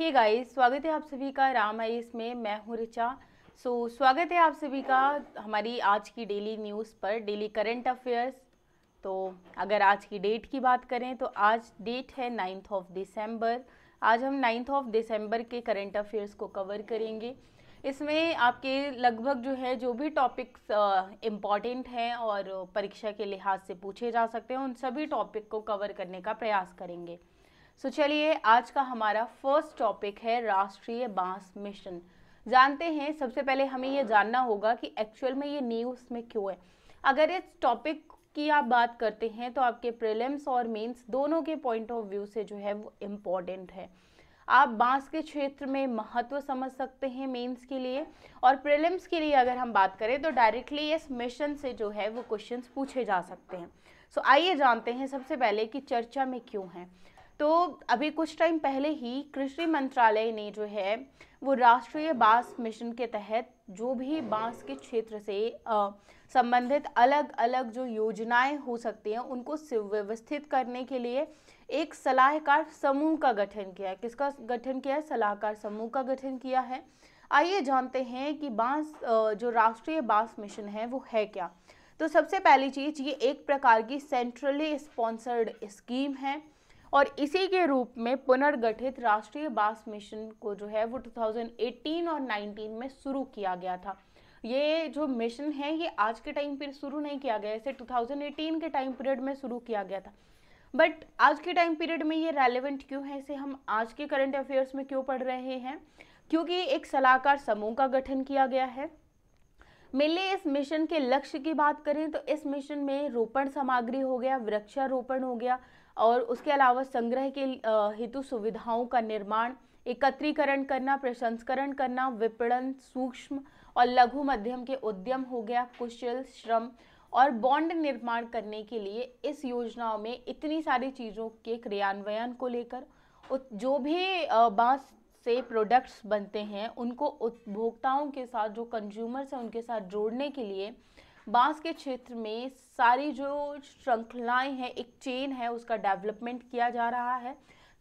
hey guys स्वागत है आप सभी का राम आई इसमें मैं हूँ रिचा सो so, स्वागत है आप सभी का हमारी आज की डेली न्यूज़ पर डेली करंट अफेयर्स तो अगर आज की डेट की बात करें तो आज डेट है नाइन्थ ऑफ दिसंबर आज हम नाइन्थ ऑफ दिसंबर के करंट अफेयर्स को कवर करेंगे इसमें आपके लगभग जो है जो भी टॉपिक्स इम्पॉर्टेंट हैं और परीक्षा के लिहाज से पूछे जा सकते हैं उन सभी टॉपिक को कवर करने का प्रयास करेंगे सो चलिए आज का हमारा फर्स्ट टॉपिक है राष्ट्रीय बांस मिशन जानते हैं सबसे पहले हमें ये जानना होगा कि एक्चुअल में ये न्यूज़ में क्यों है अगर इस टॉपिक की आप बात करते हैं तो आपके प्रिलिम्स और मेंस दोनों के पॉइंट ऑफ व्यू से जो है वो इम्पॉर्टेंट है आप बांस के क्षेत्र में महत्व समझ सकते हैं मेंस के लिए और प्रिलिम्स के लिए अगर हम बात करें तो डायरेक्टली इस मिशन से जो है वो क्वेश्चंस पूछे जा सकते हैं सो so, आइए जानते हैं सबसे पहले कि चर्चा में क्यों है तो अभी कुछ टाइम पहले ही कृषि मंत्रालय ने जो है वो राष्ट्रीय बांस मिशन के तहत जो भी बांस के क्षेत्र से संबंधित अलग अलग जो योजनाएं हो सकती हैं उनको सुव्यवस्थित करने के लिए एक सलाहकार समूह का गठन किया है किसका गठन किया है सलाहकार समूह का गठन किया है आइए जानते हैं कि बांस जो राष्ट्रीय बांस मिशन है वो है क्या तो सबसे पहली चीज़ ये एक प्रकार की सेंट्रली स्पॉन्सर्ड स्कीम है और इसी के रूप में पुनर्गठित राष्ट्रीय बास मिशन को जो है वो 2018 और 19 में शुरू किया गया था ये जो मिशन है ये आज के टाइम पीरियड शुरू नहीं किया गया इसे 2018 के टाइम पीरियड में शुरू किया गया था बट आज के टाइम पीरियड में ये रेलेवेंट क्यों है इसे हम आज के करंट अफेयर्स में क्यों पढ़ रहे हैं क्योंकि एक सलाहकार समूह का गठन किया गया है मेले इस मिशन के लक्ष्य की बात करें तो इस मिशन में रोपण सामग्री हो गया वृक्षारोपण हो गया और उसके अलावा संग्रह के हेतु सुविधाओं का निर्माण एकत्रीकरण करना प्रसंस्करण करना विपणन सूक्ष्म और लघु मध्यम के उद्यम हो गया कुशल श्रम और बॉन्ड निर्माण करने के लिए इस योजनाओं में इतनी सारी चीज़ों के क्रियान्वयन को लेकर जो भी बांस से प्रोडक्ट्स बनते हैं उनको उपभोक्ताओं के साथ जो कंज्यूमर्स हैं उनके साथ जोड़ने के लिए बांस के क्षेत्र में सारी जो श्रृंखलाएं हैं एक चेन है उसका डेवलपमेंट किया जा रहा है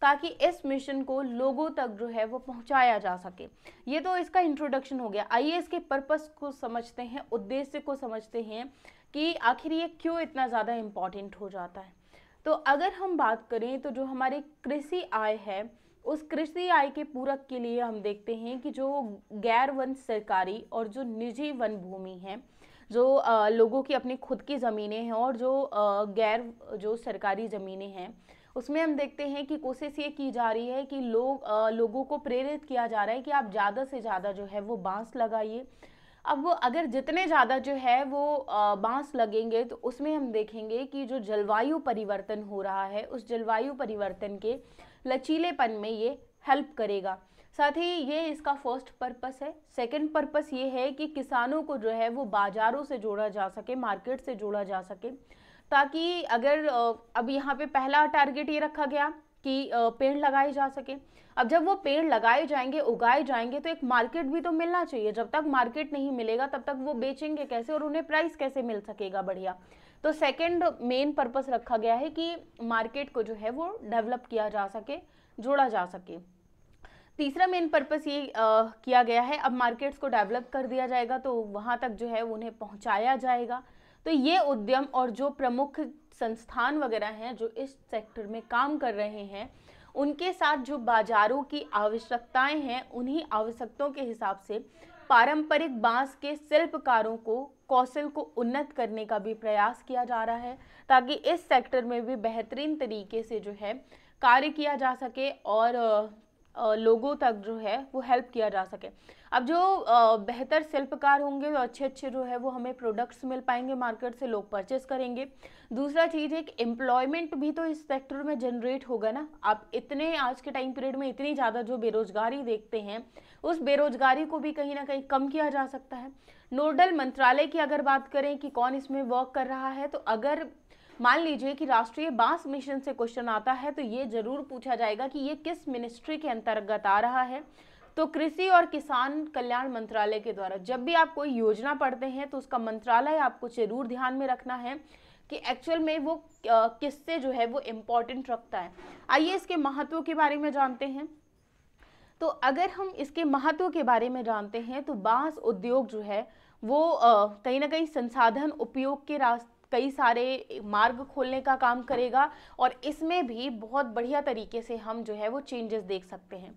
ताकि इस मिशन को लोगों तक जो है वो पहुंचाया जा सके ये तो इसका इंट्रोडक्शन हो गया आइए इसके पर्पस को समझते हैं उद्देश्य को समझते हैं कि आखिर ये क्यों इतना ज़्यादा इम्पॉर्टेंट हो जाता है तो अगर हम बात करें तो जो हमारी कृषि आय है उस कृषि आय के पूरक के लिए हम देखते हैं कि जो गैर वन सरकारी और जो निजी वन भूमि है जो लोगों की अपनी खुद की ज़मीनें हैं और जो गैर जो सरकारी ज़मीनें हैं उसमें हम देखते हैं कि कोशिश ये की जा रही है कि लोग लोगों को प्रेरित किया जा रहा है कि आप ज़्यादा से ज़्यादा जो है वो बांस लगाइए अब अगर जितने ज़्यादा जो है वो बांस लगेंगे तो उसमें हम देखेंगे कि जो जलवायु परिवर्तन हो रहा है उस जलवायु परिवर्तन के लचीलेपन में ये हेल्प करेगा साथ ही ये इसका फर्स्ट पर्पस है सेकंड पर्पस ये है कि किसानों को जो है वो बाज़ारों से जोड़ा जा सके मार्केट से जोड़ा जा सके ताकि अगर अब यहाँ पे पहला टारगेट ये रखा गया कि पेड़ लगाए जा सके अब जब वो पेड़ लगाए जाएंगे उगाए जाएंगे तो एक मार्केट भी तो मिलना चाहिए जब तक मार्केट नहीं मिलेगा तब तक वो बेचेंगे कैसे और उन्हें प्राइस कैसे मिल सकेगा बढ़िया तो सेकंड मेन पर्पस रखा गया है कि मार्केट को जो है वो डेवलप किया जा सके जोड़ा जा सके तीसरा मेन पर्पस ये आ, किया गया है अब मार्केट्स को डेवलप कर दिया जाएगा तो वहाँ तक जो है उन्हें पहुँचाया जाएगा तो ये उद्यम और जो प्रमुख संस्थान वगैरह हैं जो इस सेक्टर में काम कर रहे हैं उनके साथ जो बाजारों की आवश्यकताएं हैं उन्हीं आवश्यकताओं के हिसाब से पारंपरिक बांस के शिल्पकारों को कौशल को उन्नत करने का भी प्रयास किया जा रहा है ताकि इस सेक्टर में भी बेहतरीन तरीके से जो है कार्य किया जा सके और लोगों तक जो है वो हेल्प किया जा सके अब जो बेहतर शिल्पकार होंगे तो अच्छे अच्छे जो है वो हमें प्रोडक्ट्स मिल पाएंगे मार्केट से लोग परचेस करेंगे दूसरा चीज़ है कि एम्प्लॉयमेंट भी तो इस सेक्टर में जनरेट होगा ना आप इतने आज के टाइम पीरियड में इतनी ज़्यादा जो बेरोजगारी देखते हैं उस बेरोजगारी को भी कहीं ना कहीं कम किया जा सकता है नोडल मंत्रालय की अगर बात करें कि कौन इसमें वर्क कर रहा है तो अगर मान लीजिए कि राष्ट्रीय बांस मिशन से क्वेश्चन आता है तो ये जरूर पूछा जाएगा कि ये किस मिनिस्ट्री के अंतर्गत आ रहा है तो कृषि और किसान कल्याण मंत्रालय के द्वारा जब भी आप कोई योजना पढ़ते हैं तो उसका मंत्रालय आपको जरूर ध्यान में रखना है कि एक्चुअल में वो किससे जो है वो इम्पोर्टेंट रखता है आइए इसके महत्व के बारे में जानते हैं तो अगर हम इसके महत्व के बारे में जानते हैं तो बांस उद्योग जो है वो कहीं ना कहीं संसाधन उपयोग के रास्ते कई सारे मार्ग खोलने का काम करेगा और इसमें भी बहुत बढ़िया तरीके से हम जो है वो चेंजेस देख सकते हैं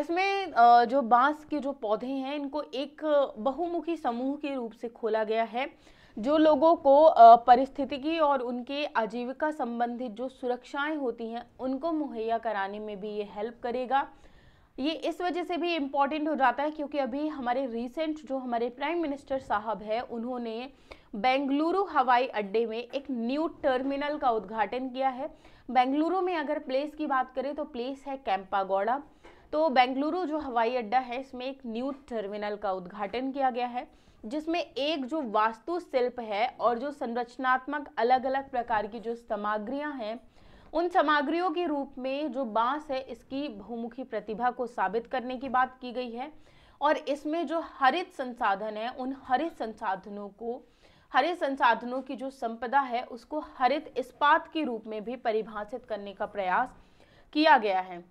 इसमें जो बांस के जो पौधे हैं इनको एक बहुमुखी समूह के रूप से खोला गया है जो लोगों को परिस्थितिकी और उनके आजीविका संबंधित जो सुरक्षाएं होती हैं उनको मुहैया कराने में भी ये हेल्प करेगा ये इस वजह से भी इम्पॉर्टेंट हो जाता है क्योंकि अभी हमारे रिसेंट जो हमारे प्राइम मिनिस्टर साहब है उन्होंने बेंगलुरु हवाई अड्डे में एक न्यू टर्मिनल का उद्घाटन किया है बेंगलुरु में अगर प्लेस की बात करें तो प्लेस है कैंपागौड़ा तो बेंगलुरु जो हवाई अड्डा है इसमें एक न्यू टर्मिनल का उद्घाटन किया गया है जिसमें एक जो वास्तुशिल्प है और जो संरचनात्मक अलग अलग प्रकार की जो सामग्रियाँ हैं उन सामग्रियों के रूप में जो बांस है इसकी बहुमुखी प्रतिभा को साबित करने की बात की गई है और इसमें जो हरित संसाधन है उन हरित संसाधनों को हरित संसाधनों की जो संपदा है उसको हरित इस्पात के रूप में भी परिभाषित करने का प्रयास किया गया है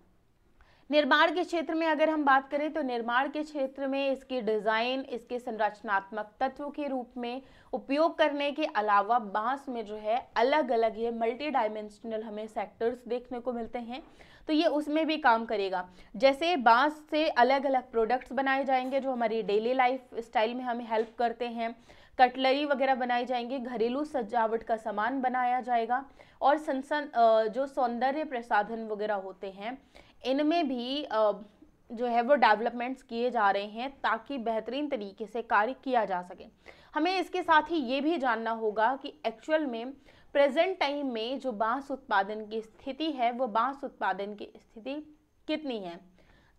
निर्माण के क्षेत्र में अगर हम बात करें तो निर्माण के क्षेत्र में इसकी डिज़ाइन इसके संरचनात्मक तत्व के रूप में उपयोग करने के अलावा बांस में जो है अलग अलग ये मल्टी डायमेंशनल हमें सेक्टर्स देखने को मिलते हैं तो ये उसमें भी काम करेगा जैसे बांस से अलग अलग प्रोडक्ट्स बनाए जाएंगे जो हमारी डेली लाइफ स्टाइल में हमें हेल्प करते हैं कटलरी वगैरह बनाई जाएंगी घरेलू सजावट का सामान बनाया जाएगा और संसन जो सौंदर्य प्रसाधन वगैरह होते हैं इनमें भी जो है वो डेवलपमेंट्स किए जा रहे हैं ताकि बेहतरीन तरीके से कार्य किया जा सके हमें इसके साथ ही ये भी जानना होगा कि एक्चुअल में प्रेजेंट टाइम में जो बांस उत्पादन की स्थिति है वो बांस उत्पादन की स्थिति कितनी है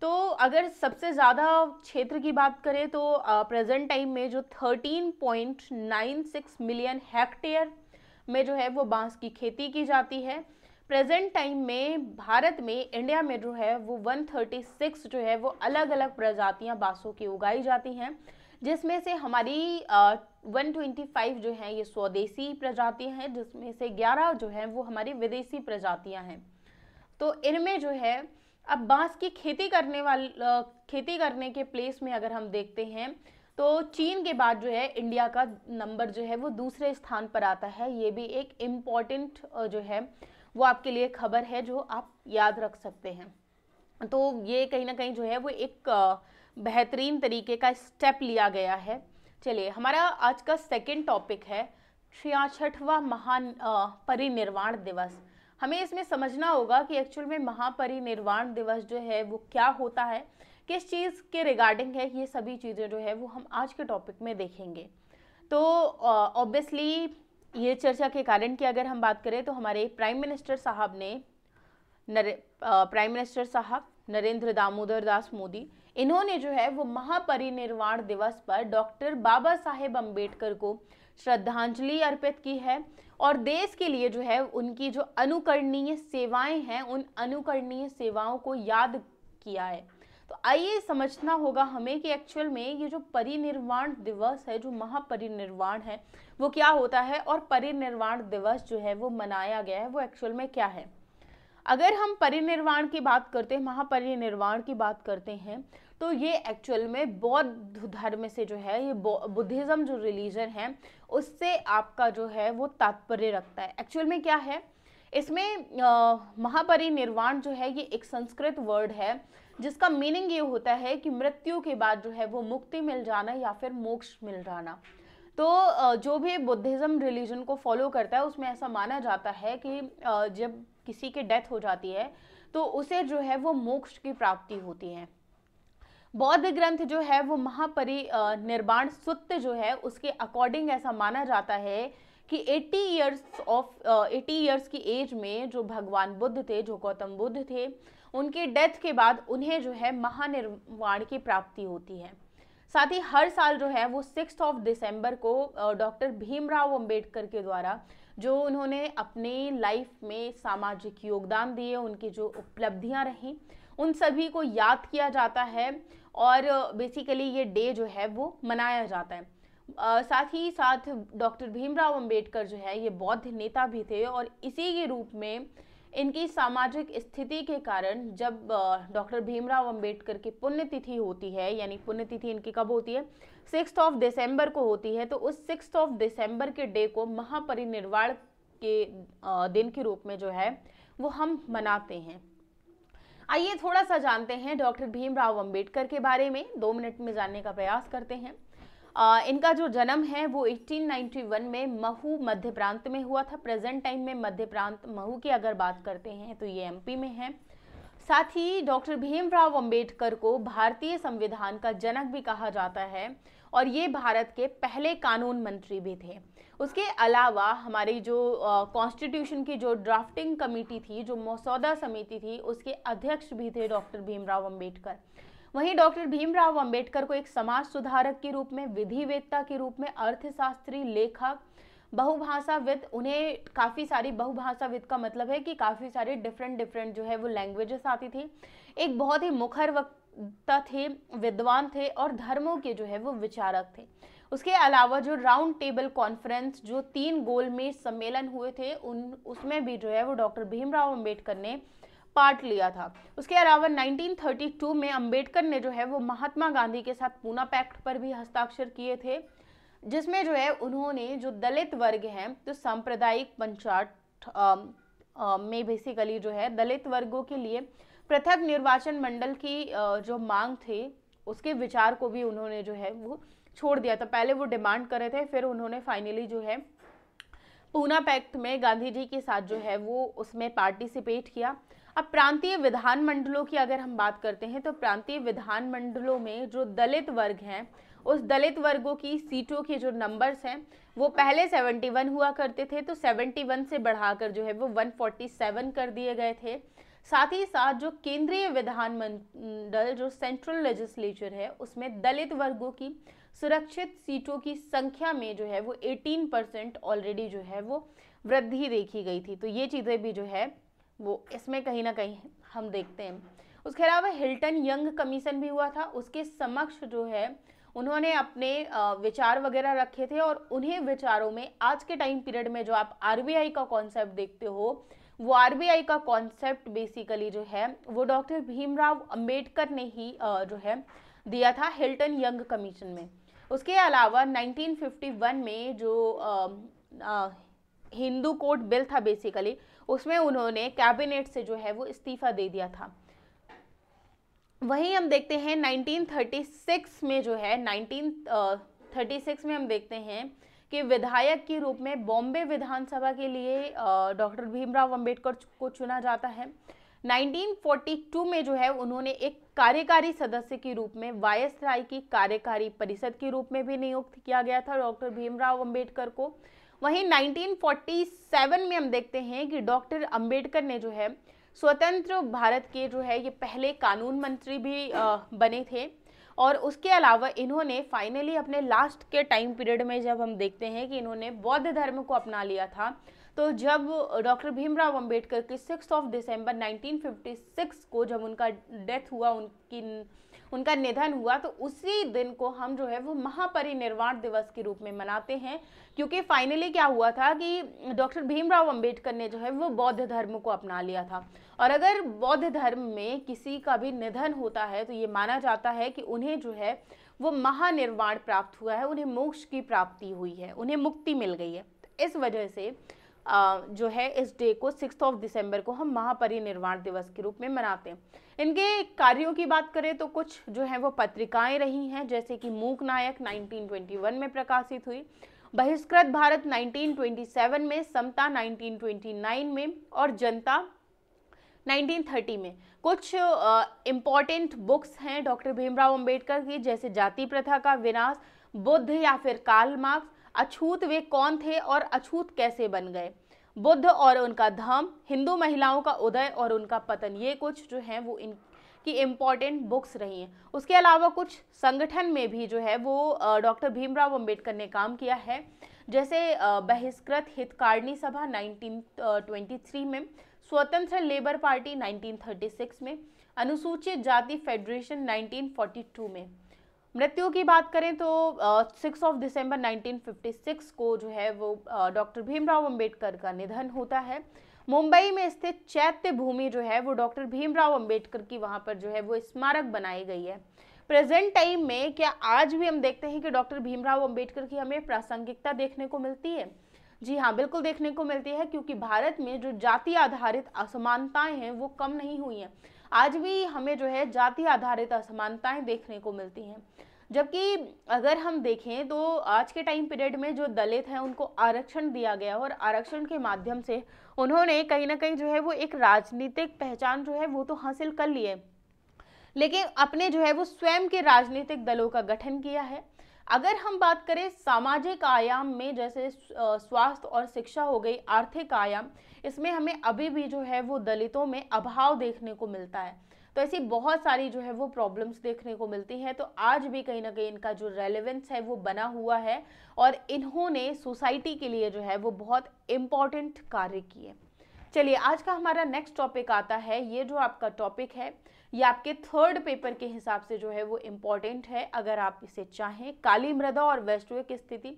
तो अगर सबसे ज़्यादा क्षेत्र की बात करें तो प्रेजेंट टाइम में जो 13.96 मिलियन हेक्टेयर में जो है वो बांस की खेती की जाती है प्रेजेंट टाइम में भारत में इंडिया में जो है वो 136 जो है वो अलग अलग प्रजातियां बाँसों की उगाई जाती हैं जिसमें से हमारी आ, 125 जो हैं ये स्वदेशी प्रजातियां हैं जिसमें से 11 जो हैं वो हमारी विदेशी प्रजातियां हैं तो इनमें जो है अब बांस की खेती करने वाले खेती करने के प्लेस में अगर हम देखते हैं तो चीन के बाद जो है इंडिया का नंबर जो है वो दूसरे स्थान पर आता है ये भी एक इम्पॉर्टेंट जो है वो आपके लिए खबर है जो आप याद रख सकते हैं तो ये कहीं ना कहीं जो है वो एक बेहतरीन तरीके का स्टेप लिया गया है चलिए हमारा आज का सेकेंड टॉपिक है छियासठवा महान परिनिर्वाण दिवस हमें इसमें समझना होगा कि एक्चुअल में महापरिनिर्वाण दिवस जो है वो क्या होता है किस चीज़ के रिगार्डिंग है ये सभी चीज़ें जो है वो हम आज के टॉपिक में देखेंगे तो ऑब्वियसली ये चर्चा के कारण की अगर हम बात करें तो हमारे प्राइम मिनिस्टर साहब ने नरे प्राइम मिनिस्टर साहब नरेंद्र दामोदर दास मोदी इन्होंने जो है वो महापरिनिर्वाण दिवस पर डॉक्टर बाबा साहेब अम्बेडकर को श्रद्धांजलि अर्पित की है और देश के लिए जो है उनकी जो अनुकरणीय सेवाएं हैं उन अनुकरणीय सेवाओं को याद किया है तो आइए समझना होगा हमें कि एक्चुअल में ये जो परिनिर्वाण दिवस है जो महापरिनिर्वाण है वो क्या होता है और परिनिर्वाण दिवस जो है वो मनाया गया है वो एक्चुअल में क्या है अगर हम परिनिर्वाण की बात करते हैं महापरिनिर्वाण की बात करते हैं तो ये एक्चुअल में बौद्ध धर्म से जो है ये बुद्धिज़्म जो रिलीजन है उससे आपका जो है वो तात्पर्य रखता है एक्चुअल में क्या है इसमें महापरिनिर्वाण जो है ये एक संस्कृत वर्ड है जिसका मीनिंग ये होता है कि मृत्यु के बाद जो है वो मुक्ति मिल जाना या फिर मोक्ष मिल जाना तो जो भी बुद्धिज़्म रिलीजन को फॉलो करता है उसमें ऐसा माना जाता है कि जब किसी की डेथ हो जाती है तो उसे जो है वो मोक्ष की प्राप्ति होती है बौद्ध ग्रंथ जो है वो महापरि निर्माण सूत्र जो है उसके अकॉर्डिंग ऐसा माना जाता है कि 80 इयर्स ऑफ 80 इयर्स की एज में जो भगवान बुद्ध थे जो गौतम बुद्ध थे उनकी डेथ के बाद उन्हें जो है महानिर्वाण की प्राप्ति होती है साथ ही हर साल जो है वो सिक्स ऑफ दिसंबर को डॉक्टर भीमराव अंबेडकर के द्वारा जो उन्होंने अपने लाइफ में सामाजिक योगदान दिए उनकी जो उपलब्धियां रहीं उन सभी को याद किया जाता है और बेसिकली ये डे जो है वो मनाया जाता है आ, साथ ही साथ डॉक्टर भीमराव अंबेडकर जो है ये बौद्ध नेता भी थे और इसी के रूप में इनकी सामाजिक स्थिति के कारण जब डॉक्टर भीमराव अंबेडकर की पुण्यतिथि होती है यानी पुण्यतिथि इनकी कब होती है सिक्स ऑफ दिसंबर को होती है तो उस सिक्स ऑफ दिसंबर के डे को महापरिनिर्वाण के दिन के रूप में जो है वो हम मनाते हैं आइए थोड़ा सा जानते हैं डॉक्टर भीमराव अंबेडकर के बारे में दो मिनट में जानने का प्रयास करते हैं आ, इनका जो जन्म है वो 1891 में महू मध्य प्रांत में हुआ था प्रेजेंट टाइम में मध्य प्रांत महू की अगर बात करते हैं तो ये एमपी में है साथ ही डॉक्टर भीमराव अंबेडकर को भारतीय संविधान का जनक भी कहा जाता है और ये भारत के पहले कानून मंत्री भी थे उसके अलावा हमारी जो कॉन्स्टिट्यूशन की जो ड्राफ्टिंग कमेटी थी जो मसौदा समिति थी उसके अध्यक्ष भी थे डॉक्टर भीमराव अंबेडकर वहीं डॉक्टर भीमराव अंबेडकर को एक समाज सुधारक के रूप में विधिवेत्ता के रूप में अर्थशास्त्री लेखक बहुभाषाविद उन्हें काफ़ी सारी बहुभाषाविद का मतलब है कि काफ़ी सारे डिफरेंट डिफरेंट जो है वो लैंग्वेजेस आती थी एक बहुत ही मुखर वक्ता थे विद्वान थे और धर्मों के जो है वो विचारक थे उसके अलावा जो राउंड टेबल कॉन्फ्रेंस जो तीन गोल में सम्मेलन हुए थे उन उसमें भी जो है वो डॉक्टर भीमराव अम्बेडकर ने पार्ट लिया था उसके अलावा 1932 में अंबेडकर ने जो है वो महात्मा गांधी के साथ पूना पैक्ट पर भी हस्ताक्षर किए थे जिसमें जो है उन्होंने जो दलित वर्ग हैं तो सांप्रदायिक पंचायत में बेसिकली जो है दलित वर्गों के लिए पृथक निर्वाचन मंडल की जो मांग थी उसके विचार को भी उन्होंने जो है वो छोड़ दिया था पहले वो डिमांड कर रहे थे फिर उन्होंने फाइनली जो है पूना पैक्ट में गांधी जी के साथ जो है वो उसमें पार्टिसिपेट किया अब प्रांतीय विधान मंडलों की अगर हम बात करते हैं तो प्रांतीय विधान मंडलों में जो दलित वर्ग हैं उस दलित वर्गों की सीटों के जो नंबर्स हैं वो पहले 71 हुआ करते थे तो 71 से बढ़ाकर जो है वो 147 कर दिए गए थे साथ ही साथ जो केंद्रीय विधानमंडल जो सेंट्रल लेजिस्लेचर है उसमें दलित वर्गों की सुरक्षित सीटों की संख्या में जो है वो 18 परसेंट ऑलरेडी जो है वो वृद्धि देखी गई थी तो ये चीज़ें भी जो है वो इसमें कहीं ना कहीं हम देखते हैं उसके अलावा हिल्टन यंग कमीशन भी हुआ था उसके समक्ष जो है उन्होंने अपने विचार वगैरह रखे थे और उन्हें विचारों में आज के टाइम पीरियड में जो आप आरबीआई का कॉन्सेप्ट देखते हो वो आरबीआई का कॉन्सेप्ट बेसिकली जो है वो डॉक्टर भीमराव अंबेडकर ने ही जो है दिया था हिल्टन यंग कमीशन में उसके अलावा 1951 में जो हिंदू कोड बिल था बेसिकली उसमें उन्होंने कैबिनेट से जो है वो इस्तीफा दे दिया था वहीं हम देखते हैं 1936 में जो है 1936 में हम देखते हैं कि विधायक के रूप में बॉम्बे विधानसभा के लिए डॉक्टर भीमराव अंबेडकर को चुना जाता है 1942 में जो है उन्होंने एक कार्यकारी सदस्य के रूप में वायसराय की कार्यकारी परिषद के रूप में भी नियुक्त किया गया था डॉक्टर भीमराव अंबेडकर को वहीं 1947 में हम देखते हैं कि डॉक्टर अंबेडकर ने जो है स्वतंत्र भारत के जो है ये पहले कानून मंत्री भी बने थे और उसके अलावा इन्होंने फाइनली अपने लास्ट के टाइम पीरियड में जब हम देखते हैं कि इन्होंने बौद्ध धर्म को अपना लिया था तो जब डॉक्टर भीमराव अंबेडकर की सिक्स ऑफ दिसंबर 1956 को जब उनका डेथ हुआ उनकी उनका निधन हुआ तो उसी दिन को हम जो है वो महापरिनिर्वाण दिवस के रूप में मनाते हैं क्योंकि फाइनली क्या हुआ था कि डॉक्टर भीमराव अंबेडकर ने जो है वो बौद्ध धर्म को अपना लिया था और अगर बौद्ध धर्म में किसी का भी निधन होता है तो ये माना जाता है कि उन्हें जो है वो महानिर्वाण प्राप्त हुआ है उन्हें मोक्ष की प्राप्ति हुई है उन्हें मुक्ति मिल गई है तो इस वजह से जो है इस डे को सिक्स ऑफ दिसंबर को हम महापरिनिर्वाण दिवस के रूप में मनाते हैं इनके कार्यों की बात करें तो कुछ जो है वो पत्रिकाएं रही हैं जैसे कि मूक नायक 1921 में प्रकाशित हुई बहिष्कृत भारत 1927 में समता 1929 में और जनता 1930 में कुछ इम्पॉर्टेंट बुक्स हैं डॉक्टर भीमराव अंबेडकर की जैसे जाति प्रथा का विनाश बुद्ध या फिर काल मार्क्स अछूत वे कौन थे और अछूत कैसे बन गए बुद्ध और उनका धर्म हिंदू महिलाओं का उदय और उनका पतन ये कुछ जो है वो इन की इम्पॉर्टेंट बुक्स रही हैं उसके अलावा कुछ संगठन में भी जो है वो डॉक्टर भीमराव अंबेडकर ने काम किया है जैसे बहिष्कृत हितकारिणी सभा 1923 में स्वतंत्र लेबर पार्टी 1936 में अनुसूचित जाति फेडरेशन 1942 में मृत्यु की बात करें तो सिक्स ऑफ दिसंबर 1956 को जो है वो डॉक्टर भीमराव अंबेडकर का निधन होता है मुंबई में स्थित चैत्य भूमि जो है वो डॉक्टर भीमराव अंबेडकर की वहाँ पर जो है वो स्मारक बनाई गई है प्रेजेंट टाइम में क्या आज भी हम देखते हैं कि डॉक्टर भीमराव अंबेडकर की हमें प्रासंगिकता देखने को मिलती है जी हाँ बिल्कुल देखने को मिलती है क्योंकि भारत में जो जाति आधारित असमानताएं हैं वो कम नहीं हुई हैं आज भी हमें जो है जाति आधारित असमानताएं देखने को मिलती हैं जबकि अगर हम देखें तो आज के टाइम पीरियड में जो दलित हैं उनको आरक्षण दिया गया और आरक्षण के माध्यम से उन्होंने कहीं ना कहीं जो है वो एक राजनीतिक पहचान जो है वो तो हासिल कर लिए लेकिन अपने जो है वो स्वयं के राजनीतिक दलों का गठन किया है अगर हम बात करें सामाजिक आयाम में जैसे स्वास्थ्य और शिक्षा हो गई आर्थिक आयाम इसमें हमें अभी भी जो है वो दलितों में अभाव देखने को मिलता है तो ऐसी बहुत सारी जो है वो प्रॉब्लम्स देखने को मिलती हैं तो आज भी कहीं ना कहीं इनका जो रेलेवेंस है वो बना हुआ है और इन्होंने सोसाइटी के लिए जो है वो बहुत इम्पॉर्टेंट कार्य किए चलिए आज का हमारा नेक्स्ट टॉपिक आता है ये जो आपका टॉपिक है ये आपके थर्ड पेपर के हिसाब से जो है वो इम्पॉर्टेंट है अगर आप इसे चाहें काली मृदा और वैश्विक स्थिति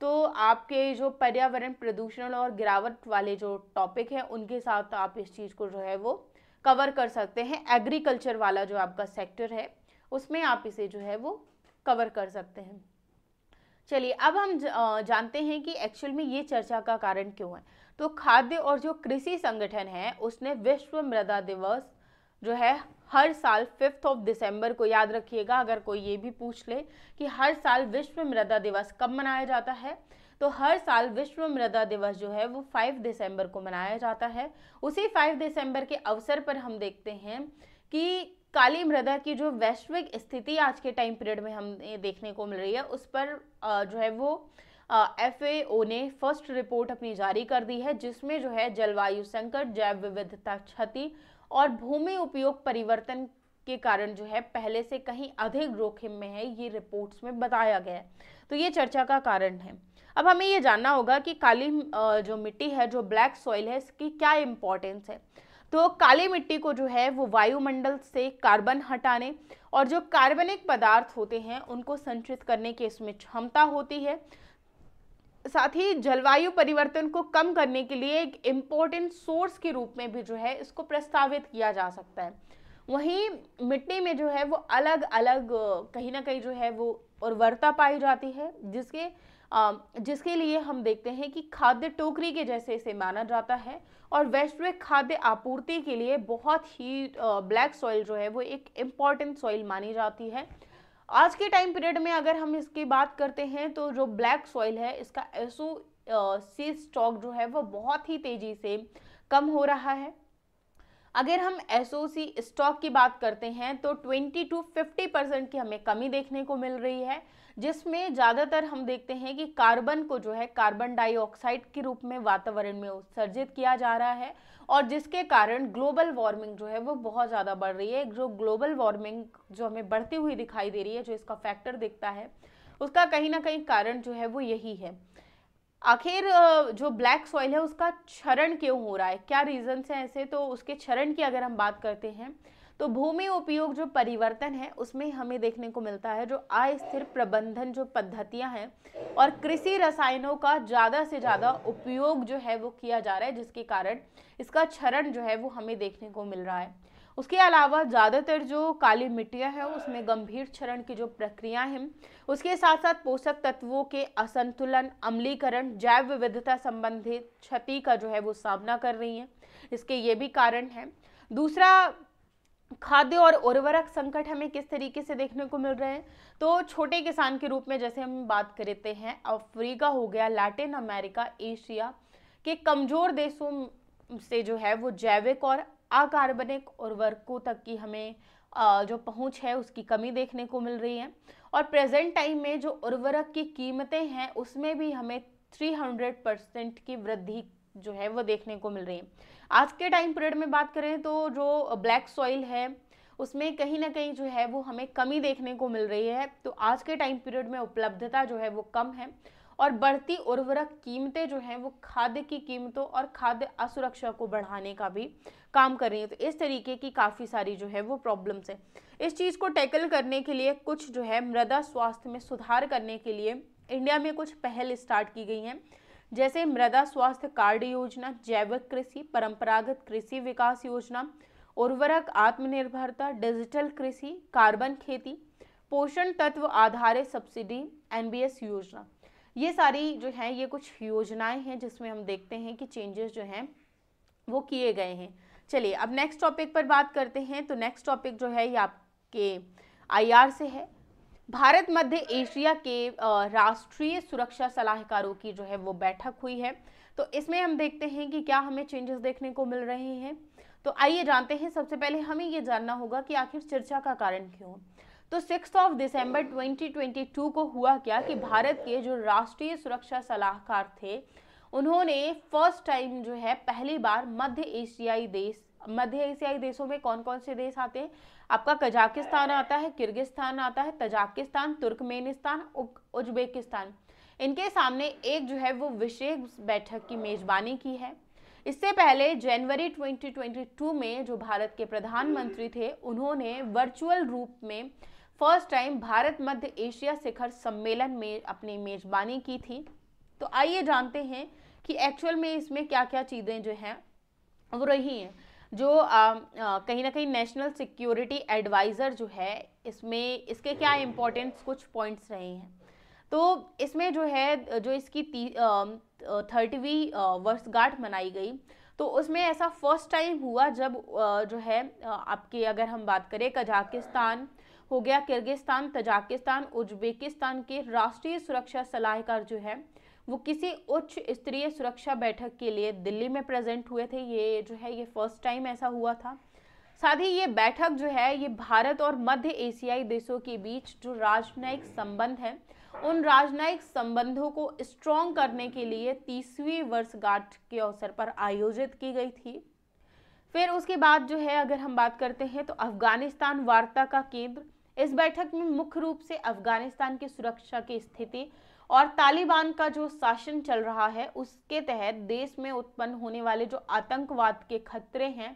तो आपके जो पर्यावरण प्रदूषण और गिरावट वाले जो टॉपिक हैं उनके साथ आप इस चीज़ को जो है वो कवर कर सकते हैं एग्रीकल्चर वाला जो आपका सेक्टर है उसमें आप इसे जो है वो कवर कर सकते हैं चलिए अब हम जानते हैं कि एक्चुअल में ये चर्चा का कारण क्यों है तो खाद्य और जो कृषि संगठन है उसने विश्व मृदा दिवस जो है हर साल फिफ्थ ऑफ दिसंबर को याद रखिएगा अगर कोई ये भी पूछ ले कि हर साल विश्व मृदा दिवस कब मनाया जाता है तो हर साल विश्व मृदा दिवस जो है वो 5 दिसंबर को मनाया जाता है उसी 5 दिसंबर के अवसर पर हम देखते हैं कि काली मृदा की जो वैश्विक स्थिति आज के टाइम पीरियड में हम देखने को मिल रही है उस पर जो है वो एफ ने फर्स्ट रिपोर्ट अपनी जारी कर दी है जिसमें जो है जलवायु संकट जैव विविधता क्षति और भूमि उपयोग परिवर्तन के कारण जो है पहले से कहीं अधिक जोखिम में है ये रिपोर्ट्स में बताया गया है तो ये चर्चा का कारण है अब हमें ये जानना होगा कि काली जो मिट्टी है जो ब्लैक सॉइल है इसकी क्या इम्पोर्टेंस है तो काली मिट्टी को जो है वो वायुमंडल से कार्बन हटाने और जो कार्बनिक पदार्थ होते हैं उनको संचित करने की इसमें क्षमता होती है साथ ही जलवायु परिवर्तन को कम करने के लिए एक इम्पोर्टेंट सोर्स के रूप में भी जो है इसको प्रस्तावित किया जा सकता है वहीं मिट्टी में जो है वो अलग अलग कहीं ना कहीं जो है वो उर्वरता पाई जाती है जिसके जिसके लिए हम देखते हैं कि खाद्य टोकरी के जैसे इसे माना जाता है और वैश्विक खाद्य आपूर्ति के लिए बहुत ही ब्लैक सॉइल जो है वो एक इम्पॉर्टेंट सॉइल मानी जाती है आज के टाइम पीरियड में अगर हम इसकी बात करते हैं तो जो ब्लैक सॉइल है इसका एसओ सी स्टॉक जो है वह बहुत ही तेज़ी से कम हो रहा है अगर हम एस स्टॉक की बात करते हैं तो 20 टू 50 परसेंट की हमें कमी देखने को मिल रही है जिसमें ज़्यादातर हम देखते हैं कि कार्बन को जो है कार्बन डाइऑक्साइड के रूप में वातावरण में उत्सर्जित किया जा रहा है और जिसके कारण ग्लोबल वार्मिंग जो है वो बहुत ज़्यादा बढ़ रही है जो ग्लोबल वार्मिंग जो हमें बढ़ती हुई दिखाई दे रही है जो इसका फैक्टर दिखता है उसका कहीं ना कहीं कारण जो है वो यही है आखिर जो ब्लैक सॉइल है उसका क्षरण क्यों हो रहा है क्या रीज़न्स हैं ऐसे तो उसके क्षरण की अगर हम बात करते हैं तो भूमि उपयोग जो परिवर्तन है उसमें हमें देखने को मिलता है जो अस्थिर प्रबंधन जो पद्धतियां हैं और कृषि रसायनों का ज़्यादा से ज़्यादा उपयोग जो है वो किया जा रहा है जिसके कारण इसका क्षरण जो है वो हमें देखने को मिल रहा है उसके अलावा ज़्यादातर जो काली मिट्टियां हैं उसमें गंभीर क्षरण की जो प्रक्रिया हैं उसके साथ साथ पोषक तत्वों के असंतुलन अम्लीकरण जैव विविधता संबंधित क्षति का जो है वो सामना कर रही हैं इसके ये भी कारण हैं दूसरा खाद्य और उर्वरक संकट हमें किस तरीके से देखने को मिल रहे हैं तो छोटे किसान के रूप में जैसे हम बात करते हैं अफ्रीका हो गया लैटिन अमेरिका एशिया के कमज़ोर देशों से जो है वो जैविक और अकार्बनिक उर्वरकों तक की हमें जो पहुंच है उसकी कमी देखने को मिल रही है और प्रेजेंट टाइम में जो उर्वरक की कीमतें हैं उसमें भी हमें 300 परसेंट की वृद्धि जो है वो देखने को मिल रही है आज के टाइम पीरियड में बात करें तो जो ब्लैक सॉइल है उसमें कहीं ना कहीं जो है वो हमें कमी देखने को मिल रही है तो आज के टाइम पीरियड में उपलब्धता जो है वो कम है और बढ़ती उर्वरक कीमतें जो हैं वो खाद्य की कीमतों और खाद्य असुरक्षा को बढ़ाने का भी काम कर रही है तो इस तरीके की काफ़ी सारी जो है वो प्रॉब्लम्स हैं इस चीज़ को टैकल करने के लिए कुछ जो है मृदा स्वास्थ्य में सुधार करने के लिए इंडिया में कुछ पहल स्टार्ट की गई हैं जैसे मृदा स्वास्थ्य कार्ड योजना जैविक कृषि परंपरागत कृषि विकास योजना उर्वरक आत्मनिर्भरता डिजिटल कृषि कार्बन खेती पोषण तत्व आधारित सब्सिडी एनबीएस योजना ये सारी जो है ये कुछ योजनाएं हैं जिसमें हम देखते हैं कि चेंजेस जो हैं वो किए गए हैं चलिए अब नेक्स्ट टॉपिक पर बात करते हैं तो नेक्स्ट टॉपिक जो है ये आपके आईआर से है भारत मध्य एशिया के राष्ट्रीय सुरक्षा सलाहकारों की जो है वो बैठक हुई है तो इसमें हम देखते हैं कि क्या हमें चेंजेस देखने को मिल रहे हैं तो आइए जानते हैं सबसे पहले हमें ये जानना होगा कि आखिर चर्चा का कारण क्यों तो सिक्स ऑफ दिसंबर 2022 को हुआ क्या कि भारत के जो राष्ट्रीय सुरक्षा सलाहकार थे उन्होंने फर्स्ट टाइम जो है पहली बार मध्य एशियाई देश मध्य एशियाई देशों में कौन कौन से देश आते हैं आपका कजाकिस्तान आता है किर्गिस्तान आता है तजाकिस्तान तुर्कमेनिस्तान उज्बेकिस्तान इनके सामने एक जो है वो विशेष बैठक की मेजबानी की है इससे पहले जनवरी 2022 में जो भारत के प्रधानमंत्री थे उन्होंने वर्चुअल रूप में फर्स्ट टाइम भारत मध्य एशिया शिखर सम्मेलन में अपनी मेजबानी की थी तो आइए जानते हैं कि एक्चुअल में इसमें क्या क्या चीज़ें जो हैं वो रही हैं जो कहीं ना कहीं नेशनल सिक्योरिटी एडवाइज़र जो है इसमें इसके क्या इम्पोर्टेंस कुछ पॉइंट्स रहे हैं तो इसमें जो है जो इसकी थर्टवीं वर्षगांठ मनाई गई तो उसमें ऐसा फर्स्ट टाइम हुआ जब जो है आपके अगर हम बात करें कजाकिस्तान हो गया किर्गिस्तान तजाकिस्तान उज्बेकिस्तान के राष्ट्रीय सुरक्षा सलाहकार जो है वो किसी उच्च स्तरीय सुरक्षा बैठक के लिए दिल्ली में प्रेजेंट हुए थे ये जो है ये फर्स्ट टाइम ऐसा हुआ था साथ ही ये बैठक जो है ये भारत और मध्य एशियाई देशों के बीच जो राजनयिक संबंध हैं उन राजनयिक संबंधों को स्ट्रॉन्ग करने के लिए तीसवीं वर्षगांठ के अवसर पर आयोजित की गई थी फिर उसके बाद जो है अगर हम बात करते हैं तो अफगानिस्तान वार्ता का केंद्र इस बैठक में मुख्य रूप से अफगानिस्तान की सुरक्षा की स्थिति और तालिबान का जो शासन चल रहा है उसके तहत देश में उत्पन्न होने वाले जो आतंकवाद के खतरे हैं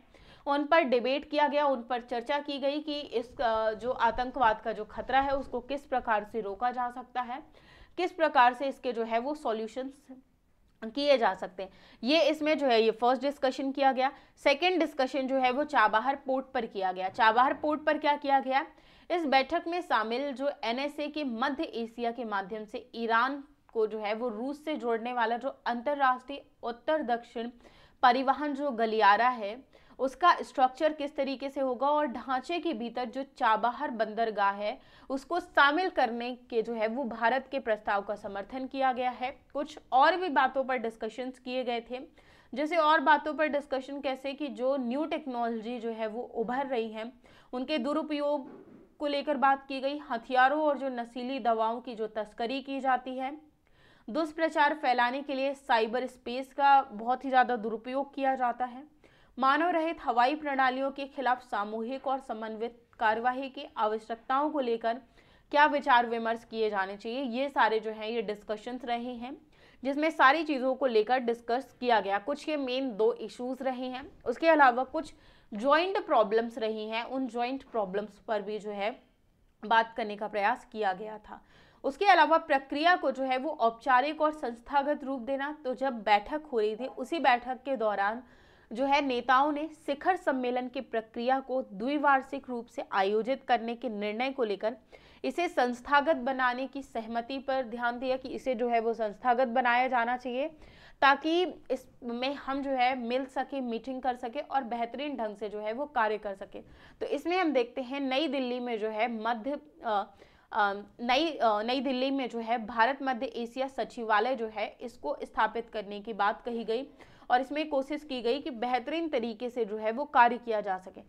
उन पर डिबेट किया गया उन पर चर्चा की गई कि इस जो आतंकवाद का जो खतरा है उसको किस प्रकार से रोका जा सकता है किस प्रकार से इसके जो है वो सॉल्यूशंस किए जा सकते हैं ये इसमें जो है ये फर्स्ट डिस्कशन किया गया सेकंड डिस्कशन जो है वो चाबाहर पोर्ट पर किया गया चाबाहर पोर्ट पर क्या किया गया इस बैठक में शामिल जो एनएसए के मध्य एशिया के माध्यम से ईरान को जो है वो रूस से जोड़ने वाला जो अंतर्राष्ट्रीय उत्तर दक्षिण परिवहन जो गलियारा है उसका स्ट्रक्चर किस तरीके से होगा और ढांचे के भीतर जो चाबहार बंदरगाह है उसको शामिल करने के जो है वो भारत के प्रस्ताव का समर्थन किया गया है कुछ और भी बातों पर डिस्कशंस किए गए थे जैसे और बातों पर डिस्कशन कैसे कि जो न्यू टेक्नोलॉजी जो है वो उभर रही हैं उनके दुरुपयोग को लेकर बात की गई हथियारों और जो नशीली दवाओं की जो तस्करी की जाती है दुष्प्रचार फैलाने के लिए साइबर स्पेस का बहुत ही ज़्यादा दुरुपयोग किया जाता है मानव रहित हवाई प्रणालियों के खिलाफ सामूहिक और समन्वित कार्यवाही की आवश्यकताओं को लेकर क्या विचार विमर्श किए जाने चाहिए ये सारे जो हैं ये डिस्कशंस रहे हैं जिसमें सारी चीज़ों को लेकर डिस्कस किया गया कुछ ये मेन दो इश्यूज रहे हैं उसके अलावा कुछ ज्वाइंट प्रॉब्लम्स रही हैं उन ज्वाइंट प्रॉब्लम्स पर भी जो है बात करने का प्रयास किया गया था उसके अलावा प्रक्रिया को जो है वो औपचारिक और संस्थागत रूप देना तो जब बैठक हो रही थी उसी बैठक के दौरान जो है नेताओं ने शिखर सम्मेलन की प्रक्रिया को द्विवार्षिक रूप से आयोजित करने के निर्णय को लेकर इसे संस्थागत बनाने की सहमति पर ध्यान दिया कि इसे जो है वो संस्थागत बनाया जाना चाहिए ताकि इसमें हम जो है मिल सके मीटिंग कर सके और बेहतरीन ढंग से जो है वो कार्य कर सके तो इसमें हम देखते हैं नई दिल्ली में जो है मध्य नई नई दिल्ली में जो है भारत मध्य एशिया सचिवालय जो है इसको स्थापित करने की बात कही गई और इसमें कोशिश की गई कि बेहतरीन तरीके से जो है वो कार्य किया जा सके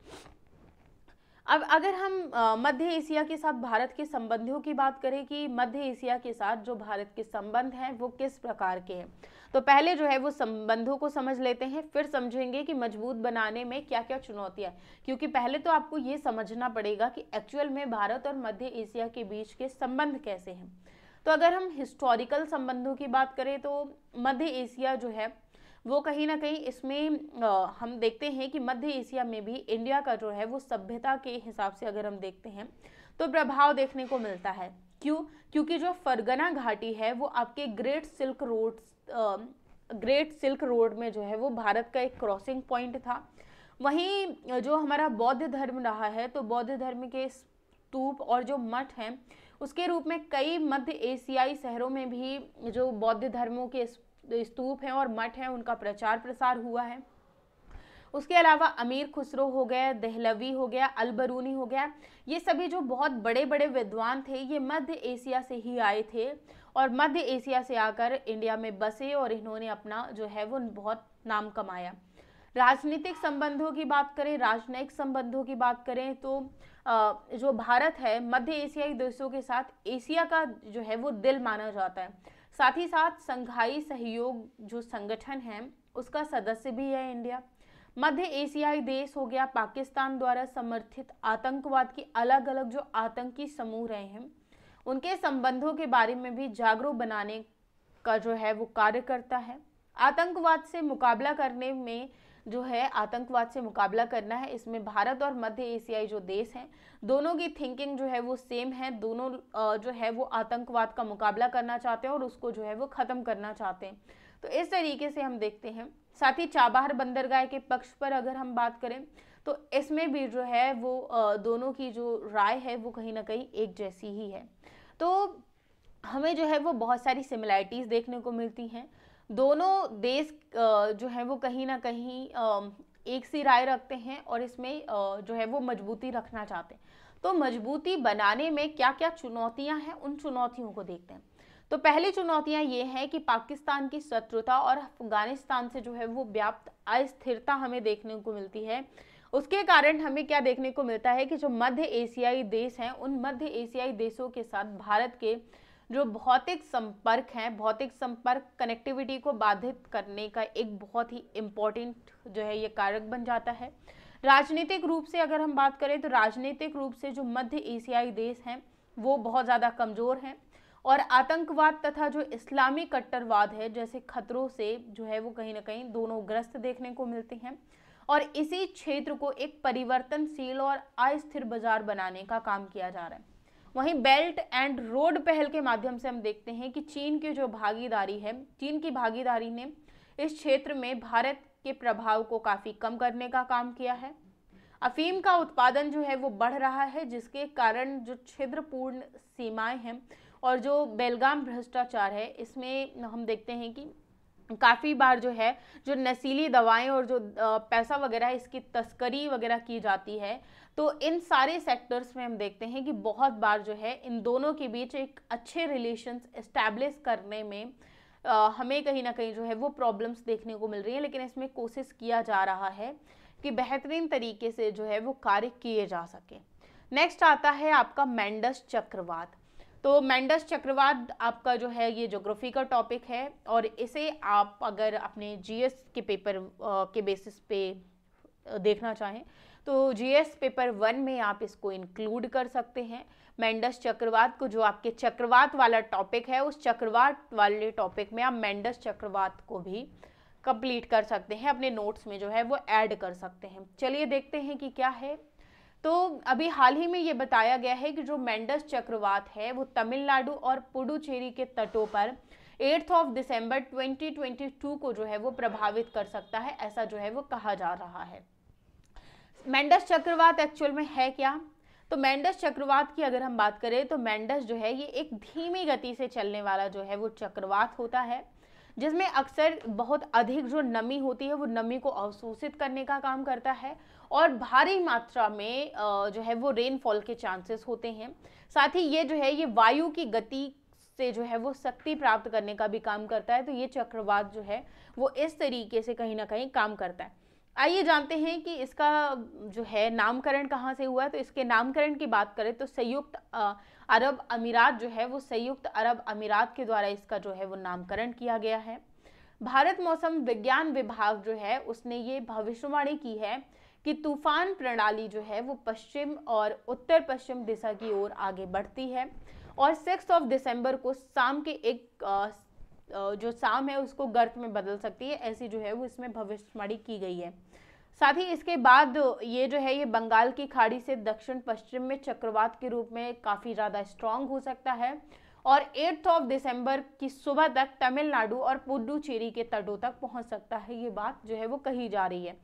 अब अगर हम मध्य एशिया के साथ भारत के संबंधों की बात करें कि मध्य एशिया के साथ जो भारत के संबंध हैं वो किस प्रकार के हैं तो पहले जो है वो संबंधों को समझ लेते हैं फिर समझेंगे कि मजबूत बनाने में क्या क्या चुनौतियाँ क्योंकि पहले तो आपको ये समझना पड़ेगा कि एक्चुअल में भारत और मध्य एशिया के बीच के संबंध कैसे हैं तो अगर हम हिस्टोरिकल संबंधों की बात करें तो मध्य एशिया जो है वो कहीं ना कहीं इसमें हम देखते हैं कि मध्य एशिया में भी इंडिया का जो है वो सभ्यता के हिसाब से अगर हम देखते हैं तो प्रभाव देखने को मिलता है क्यों क्योंकि जो फरगना घाटी है वो आपके great silk roads great silk road में जो है वो भारत का एक क्रॉसिंग पॉइंट था वहीं जो हमारा बौद्ध धर्म रहा है तो बौद्ध धर्म के स्तूप और जो मठ हैं उसके रूप में कई मध्य एशियाई शहरों में भी जो बौद्ध धर्मों के स्तूप हैं और मठ हैं उनका प्रचार प्रसार हुआ है उसके अलावा अमीर खुसरो हो गया दहलवी हो गया अलबरूनी हो गया ये सभी जो बहुत बड़े बड़े विद्वान थे ये मध्य एशिया से ही आए थे और मध्य एशिया से आकर इंडिया में बसे और इन्होंने अपना जो है वो बहुत नाम कमाया राजनीतिक संबंधों की बात करें राजनयिक संबंधों की बात करें तो जो भारत है मध्य एशियाई देशों के साथ एशिया का जो है वो दिल माना जाता है साथ ही साथ संघाई सहयोग जो संगठन है उसका सदस्य भी है इंडिया मध्य एशियाई देश हो गया पाकिस्तान द्वारा समर्थित आतंकवाद की अलग अलग जो आतंकी समूह रहे हैं उनके संबंधों के बारे में भी जागरूक बनाने का जो है वो कार्य करता है आतंकवाद से मुकाबला करने में जो है आतंकवाद से मुकाबला करना है इसमें भारत और मध्य एशियाई जो देश हैं दोनों की थिंकिंग जो है वो सेम है दोनों जो है वो आतंकवाद का मुकाबला करना चाहते हैं और उसको जो है वो ख़त्म करना चाहते हैं तो इस तरीके से हम देखते हैं साथ ही चाबहार बंदरगाह के पक्ष पर अगर हम बात करें तो इसमें भी जो है वो दोनों की जो राय है वो कहीं ना कहीं एक जैसी ही है तो हमें जो है वो बहुत सारी सिमिलैरिटीज़ देखने को मिलती हैं दोनों देश जो है वो कहीं ना कहीं एक सी राय रखते हैं और इसमें जो है वो मजबूती रखना चाहते हैं तो मजबूती बनाने में क्या क्या चुनौतियां हैं उन चुनौतियों को देखते हैं तो पहली चुनौतियां ये हैं कि पाकिस्तान की शत्रुता और अफगानिस्तान से जो है वो व्याप्त अस्थिरता हमें देखने को मिलती है उसके कारण हमें क्या देखने को मिलता है कि जो मध्य एशियाई देश हैं उन मध्य एशियाई देशों के साथ भारत के जो भौतिक संपर्क हैं भौतिक संपर्क कनेक्टिविटी को बाधित करने का एक बहुत ही इम्पॉर्टेंट जो है ये कारक बन जाता है राजनीतिक रूप से अगर हम बात करें तो राजनीतिक रूप से जो मध्य एशियाई देश हैं वो बहुत ज़्यादा कमज़ोर हैं और आतंकवाद तथा जो इस्लामी कट्टरवाद है जैसे खतरों से जो है वो कहीं ना कहीं दोनों ग्रस्त देखने को मिलते हैं और इसी क्षेत्र को एक परिवर्तनशील और अस्थिर बाजार बनाने का काम किया जा रहा है वहीं बेल्ट एंड रोड पहल के माध्यम से हम देखते हैं कि चीन की जो भागीदारी है चीन की भागीदारी ने इस क्षेत्र में भारत के प्रभाव को काफ़ी कम करने का काम किया है अफीम का उत्पादन जो है वो बढ़ रहा है जिसके कारण जो छिद्रपूर्ण सीमाएं हैं और जो बेलगाम भ्रष्टाचार है इसमें हम देखते हैं कि काफ़ी बार जो है जो नशीली दवाएं और जो पैसा वगैरह इसकी तस्करी वगैरह की जाती है तो इन सारे सेक्टर्स में हम देखते हैं कि बहुत बार जो है इन दोनों के बीच एक अच्छे रिलेशंस इस्टेब्लिश करने में आ, हमें कहीं ना कहीं जो है वो प्रॉब्लम्स देखने को मिल रही है लेकिन इसमें कोशिश किया जा रहा है कि बेहतरीन तरीके से जो है वो कार्य किए जा सके नेक्स्ट आता है आपका मैंडस चक्रवात तो मेंडस चक्रवात आपका जो है ये जोग्राफी का टॉपिक है और इसे आप अगर अपने जीएस के पेपर के बेसिस पे देखना चाहें तो जीएस पेपर वन में आप इसको इंक्लूड कर सकते हैं मेंडस चक्रवात को जो आपके चक्रवात वाला टॉपिक है उस चक्रवात वाले टॉपिक में आप मेंडस चक्रवात को भी कंप्लीट कर सकते हैं अपने नोट्स में जो है वो ऐड कर सकते हैं चलिए देखते हैं कि क्या है तो अभी हाल ही में ये बताया गया है कि जो मेंडस चक्रवात है वो तमिलनाडु और पुडुचेरी के तटों पर एट्थ ऑफ दिसंबर 2022 को जो है वो प्रभावित कर सकता है ऐसा जो है वो कहा जा रहा है मेंडस चक्रवात एक्चुअल में है क्या तो मेंडस चक्रवात की अगर हम बात करें तो मेंडस जो है ये एक धीमी गति से चलने वाला जो है वो चक्रवात होता है जिसमें अक्सर बहुत अधिक जो नमी होती है वो नमी को अवशोषित करने का काम करता है और भारी मात्रा में जो है वो रेनफॉल के चांसेस होते हैं साथ ही ये जो है ये वायु की गति से जो है वो शक्ति प्राप्त करने का भी काम करता है तो ये चक्रवात जो है वो इस तरीके से कहीं ना कहीं काम करता है आइए जानते हैं कि इसका जो है नामकरण कहाँ से हुआ है तो इसके नामकरण की बात करें तो संयुक्त अरब अमीरात जो है वो संयुक्त अरब अमीरात के द्वारा इसका जो है वो नामकरण किया गया है भारत मौसम विज्ञान विभाग जो है उसने ये भविष्यवाणी की है कि तूफान प्रणाली जो है वो पश्चिम और उत्तर पश्चिम दिशा की ओर आगे बढ़ती है और सिक्स ऑफ दिसंबर को शाम के एक आ, जो शाम है उसको गर्त में बदल सकती है ऐसी जो है वो इसमें भविष्यवाणी की गई है साथ ही इसके बाद ये जो है ये बंगाल की खाड़ी से दक्षिण पश्चिम में चक्रवात के रूप में काफ़ी ज़्यादा स्ट्रांग हो सकता है और एट्थ ऑफ दिसंबर की सुबह तक तमिलनाडु और पुडुचेरी के तटों तक पहुंच सकता है ये बात जो है वो कही जा रही है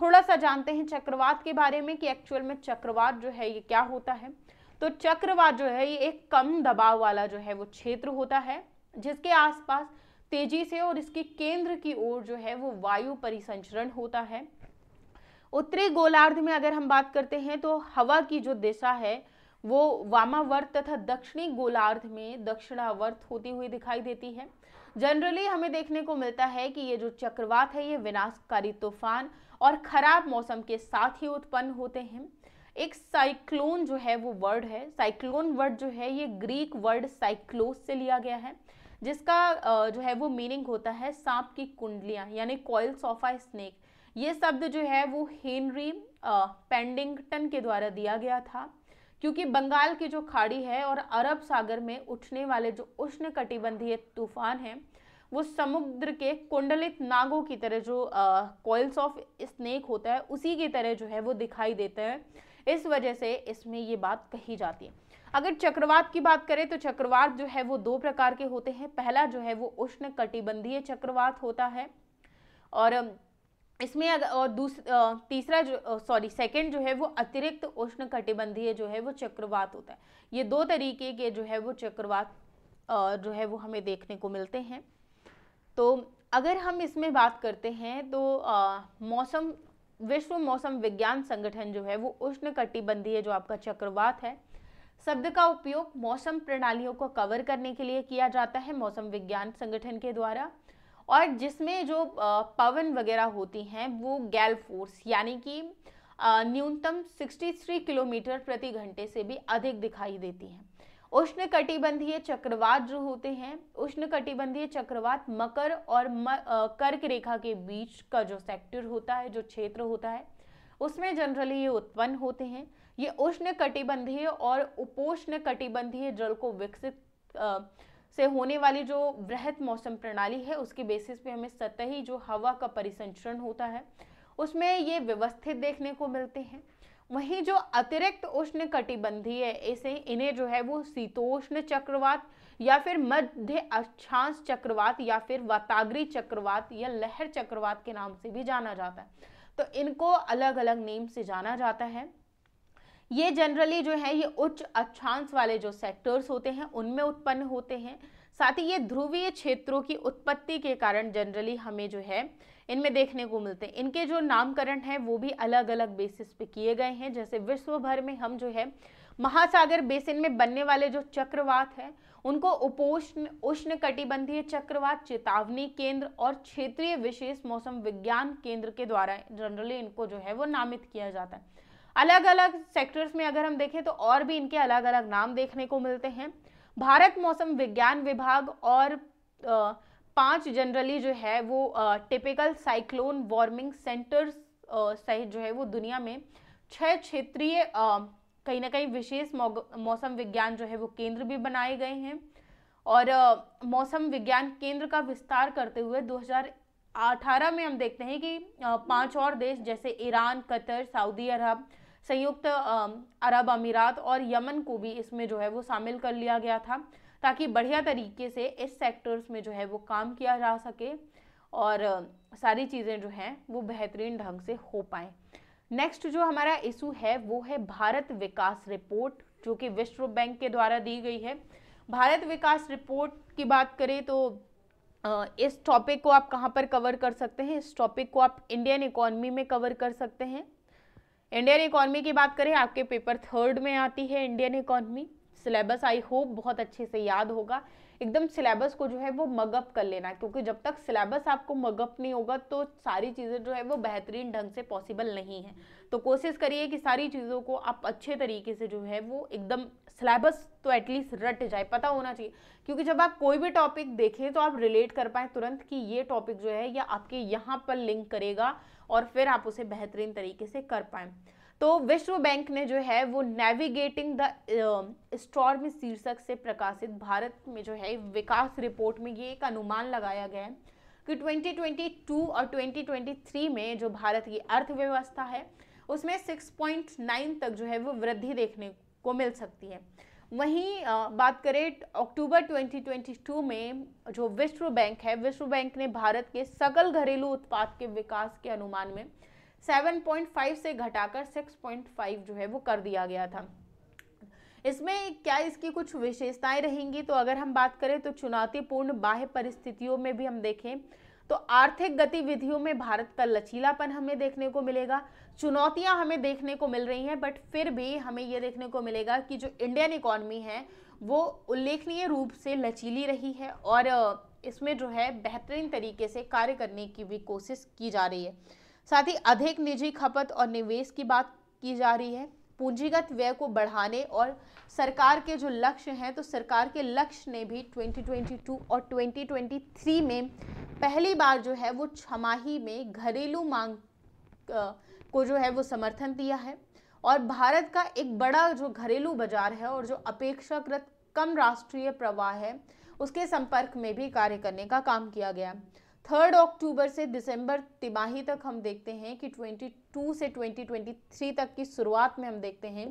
थोड़ा सा जानते हैं चक्रवात के बारे में कि एक्चुअल में चक्रवात जो है ये क्या होता है तो चक्रवात जो है ये एक कम दबाव वाला जो है वो क्षेत्र होता है जिसके आसपास तेजी से और इसके केंद्र की ओर जो है वो वायु परिसंचरण होता है उत्तरी गोलार्ध में अगर हम बात करते हैं तो हवा की जो दिशा है वो वामावर्त तथा दक्षिणी गोलार्ध में दक्षिणावर्त होती हुई दिखाई देती है जनरली हमें देखने को मिलता है कि ये जो चक्रवात है ये विनाशकारी तूफान और ख़राब मौसम के साथ ही उत्पन्न होते हैं एक साइक्लोन जो है वो वर्ड है साइक्लोन वर्ड जो है ये ग्रीक वर्ड साइक्लोस से लिया गया है जिसका जो है वो मीनिंग होता है सांप की कुंडलियाँ यानी कॉयल्स ऑफ आ स्नेक ये शब्द जो है वो हेनरी पेंडिंगटन के द्वारा दिया गया था क्योंकि बंगाल की जो खाड़ी है और अरब सागर में उठने वाले जो उष्ण कटिबंधीय तूफान हैं वो समुद्र के कुंडलित नागों की तरह जो कॉइल्स ऑफ स्नेक होता है उसी की तरह जो है वो दिखाई देते हैं इस वजह से इसमें ये बात कही जाती है अगर चक्रवात की बात करें तो चक्रवात जो है वो दो प्रकार के होते हैं पहला जो है वो उष्ण कटिबंधीय चक्रवात होता है और इसमें और दूसरा तीसरा जो सॉरी सेकंड जो है वो अतिरिक्त उष्ण कटिबंधीय जो है वो चक्रवात होता है ये दो तरीके के जो है वो चक्रवात जो है वो हमें देखने को मिलते हैं तो अगर हम इसमें बात करते हैं तो मौसम विश्व मौसम विज्ञान संगठन जो है वो उष्ण कटिबंधीय जो आपका चक्रवात है शब्द का उपयोग मौसम प्रणालियों को कवर करने के लिए किया जाता है मौसम विज्ञान संगठन के द्वारा और जिसमें जो पवन वगैरह होती हैं वो गैल फोर्स यानी कि न्यूनतम 63 किलोमीटर प्रति घंटे से भी अधिक दिखाई देती हैं उष्ण कटिबंधीय चक्रवात जो होते हैं उष्ण कटिबंधीय चक्रवात मकर और म, आ, कर्क रेखा के बीच का जो सेक्टर होता है जो क्षेत्र होता है उसमें जनरली ये उत्पन्न होते हैं ये उष्ण कटिबंधीय और उपोष्ण कटिबंधीय जल को विकसित से होने वाली जो बृहत मौसम प्रणाली है उसके बेसिस पे हमें सतही जो हवा का परिसंचरण होता है उसमें ये व्यवस्थित देखने को मिलते हैं वहीं जो अतिरिक्त उष्ण कटिबंधीय ऐसे इन्हें जो है वो शीतोष्ण चक्रवात या फिर मध्य अक्षांश चक्रवात या फिर वाताग्री चक्रवात या लहर चक्रवात के नाम से भी जाना जाता है तो इनको अलग अलग नेम से जाना जाता है ये जनरली जो है ये उच्च अक्षांश वाले जो सेक्टर्स होते हैं उनमें उत्पन्न होते हैं साथ ही ये ध्रुवीय क्षेत्रों की उत्पत्ति के कारण जनरली हमें जो है इनमें देखने को मिलते हैं इनके जो नामकरण हैं वो भी अलग अलग बेसिस पे किए गए हैं जैसे विश्व भर में हम जो है महासागर बेसिन में बनने वाले जो चक्रवात हैं उनको उपोष्ण उष्ण कटिबंधीय चक्रवात चेतावनी केंद्र और क्षेत्रीय विशेष मौसम विज्ञान केंद्र के द्वारा जनरली इनको जो है वो नामित किया जाता है अलग अलग सेक्टर्स में अगर हम देखें तो और भी इनके अलग अलग नाम देखने को मिलते हैं भारत मौसम विज्ञान विभाग और पांच जनरली जो है वो टिपिकल साइक्लोन वार्मिंग सेंटर्स सहित जो है वो दुनिया में छह क्षेत्रीय कहीं ना कहीं विशेष मौसम विज्ञान जो है वो केंद्र भी बनाए गए हैं और मौसम विज्ञान केंद्र का विस्तार करते हुए 2018 में हम देखते हैं कि पांच और देश जैसे ईरान कतर सऊदी अरब संयुक्त अरब अमीरात और यमन को भी इसमें जो है वो शामिल कर लिया गया था ताकि बढ़िया तरीके से इस सेक्टर्स में जो है वो काम किया जा सके और सारी चीज़ें जो हैं वो बेहतरीन ढंग से हो पाएँ नेक्स्ट जो हमारा इशू है वो है भारत विकास रिपोर्ट जो कि विश्व बैंक के द्वारा दी गई है भारत विकास रिपोर्ट की बात करें तो इस टॉपिक को आप कहाँ पर कवर कर सकते हैं इस टॉपिक को आप इंडियन इकोनमी में कवर कर सकते हैं इंडियन इकोनॉमी की बात करें आपके पेपर थर्ड में आती है Indian economy syllabus I hope बहुत अच्छे से याद होगा एकदम सिलेबस को जो है वो मगअप कर लेना क्योंकि जब तक सिलेबस आपको मगअप नहीं होगा तो सारी चीज़ें जो है वो बेहतरीन ढंग से पॉसिबल नहीं है तो कोशिश करिए कि सारी चीज़ों को आप अच्छे तरीके से जो है वो एकदम सिलेबस तो एटलीस्ट रट जाए पता होना चाहिए क्योंकि जब आप कोई भी टॉपिक देखें तो आप रिलेट कर पाएँ तुरंत कि ये टॉपिक जो है या आपके यहाँ पर लिंक करेगा और फिर आप उसे बेहतरीन तरीके से कर पाए तो विश्व बैंक ने जो है वो नेविगेटिंग द स्टॉर्म शीर्षक से प्रकाशित भारत में जो है विकास रिपोर्ट में ये एक अनुमान लगाया गया है कि 2022 और 2023 में जो भारत की अर्थव्यवस्था है उसमें 6.9 तक जो है वो वृद्धि देखने को मिल सकती है वहीं बात करें अक्टूबर 2022 में जो विश्व बैंक है विश्व बैंक ने भारत के सकल घरेलू उत्पाद के विकास के अनुमान में 7.5 से घटाकर 6.5 जो है वो कर दिया गया था इसमें क्या इसकी कुछ विशेषताएं रहेंगी तो अगर हम बात करें तो चुनौतीपूर्ण बाह्य परिस्थितियों में भी हम देखें तो आर्थिक गतिविधियों में भारत का लचीलापन हमें देखने को मिलेगा चुनौतियां हमें देखने को मिल रही हैं बट फिर भी हमें ये देखने को मिलेगा कि जो इंडियन इकॉनमी है वो उल्लेखनीय रूप से लचीली रही है और इसमें जो है बेहतरीन तरीके से कार्य करने की भी कोशिश की जा रही है साथ ही अधिक निजी खपत और निवेश की बात की जा रही है पूंजीगत व्यय को बढ़ाने और सरकार के जो लक्ष्य हैं तो सरकार के लक्ष्य ने भी 2022 और 2023 में पहली बार जो है वो छमाही में घरेलू मांग को जो है वो समर्थन दिया है और भारत का एक बड़ा जो घरेलू बाजार है और जो अपेक्षाकृत कम राष्ट्रीय प्रवाह है उसके संपर्क में भी कार्य करने का काम किया गया थर्ड अक्टूबर से दिसंबर तिमाही तक हम देखते हैं कि 22 से 2023 तक की शुरुआत में हम देखते हैं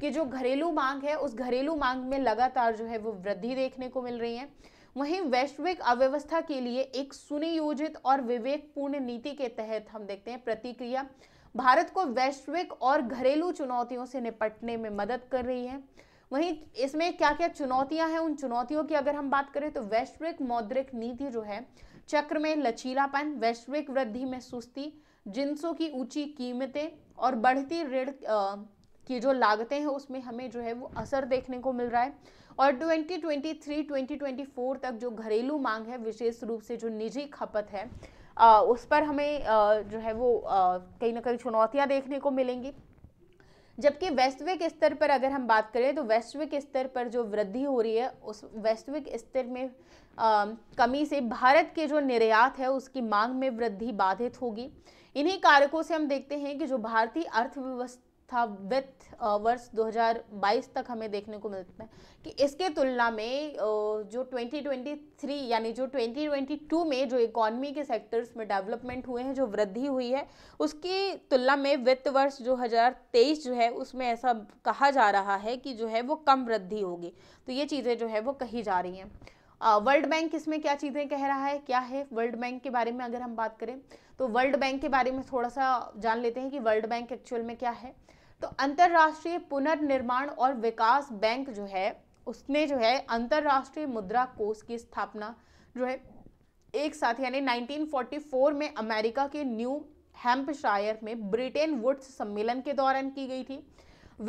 कि जो घरेलू मांग है उस घरेलू मांग में लगातार जो है वो वृद्धि देखने को मिल रही है वहीं वैश्विक अव्यवस्था के लिए एक सुनियोजित और विवेकपूर्ण नीति के तहत हम देखते हैं प्रतिक्रिया भारत को वैश्विक और घरेलू चुनौतियों से निपटने में मदद कर रही है वहीं इसमें क्या क्या चुनौतियां हैं उन चुनौतियों की अगर हम बात करें तो वैश्विक मौद्रिक नीति जो है चक्र में लचीलापन वैश्विक वृद्धि में सुस्ती जिनसों की ऊंची कीमतें और बढ़ती ऋण की जो लागतें हैं उसमें हमें जो है वो असर देखने को मिल रहा है और 2023 2024 तक जो घरेलू मांग है विशेष रूप से जो निजी खपत है आ, उस पर हमें आ, जो है वो कहीं ना कहीं चुनौतियाँ देखने को मिलेंगी जबकि वैश्विक स्तर पर अगर हम बात करें तो वैश्विक स्तर पर जो वृद्धि हो रही है उस वैश्विक स्तर में आ, कमी से भारत के जो निर्यात है उसकी मांग में वृद्धि बाधित होगी इन्हीं कारकों से हम देखते हैं कि जो भारतीय अर्थव्यवस्था था विथ वर्ष 2022 तक हमें देखने को मिलता है कि इसके तुलना में जो 2023 यानी जो 2022 में जो इकोनॉमी के सेक्टर्स में डेवलपमेंट हुए हैं जो वृद्धि हुई है उसकी तुलना में वित्त वर्ष 2023 जो है उसमें ऐसा कहा जा रहा है कि जो है वो कम वृद्धि होगी तो ये चीज़ें जो है वो कही जा रही हैं वर्ल्ड बैंक इसमें क्या चीज़ें कह रहा है क्या है वर्ल्ड बैंक के बारे में अगर हम बात करें तो वर्ल्ड बैंक के बारे में थोड़ा सा जान लेते हैं कि वर्ल्ड बैंक एक्चुअल में क्या है तो अंतर्राष्ट्रीय पुनर्निर्माण और विकास बैंक जो है उसने जो है अंतर्राष्ट्रीय मुद्रा कोष की स्थापना जो है एक साथ यानी 1944 में अमेरिका के न्यू हैम्पशायर में ब्रिटेन वुड्स सम्मेलन के दौरान की गई थी